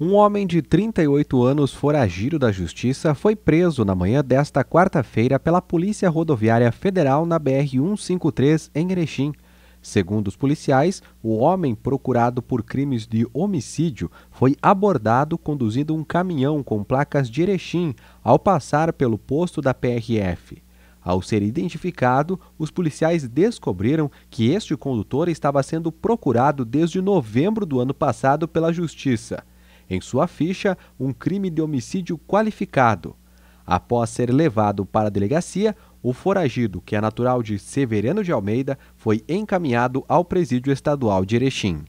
um homem de 38 anos foragido da Justiça foi preso na manhã desta quarta-feira pela Polícia Rodoviária Federal na BR-153 em Erechim. Segundo os policiais, o homem procurado por crimes de homicídio foi abordado conduzindo um caminhão com placas de Erechim ao passar pelo posto da PRF. Ao ser identificado, os policiais descobriram que este condutor estava sendo procurado desde novembro do ano passado pela Justiça em sua ficha um crime de homicídio qualificado. Após ser levado para a delegacia, o foragido, que é natural de Severino de Almeida, foi encaminhado ao presídio estadual de Erechim.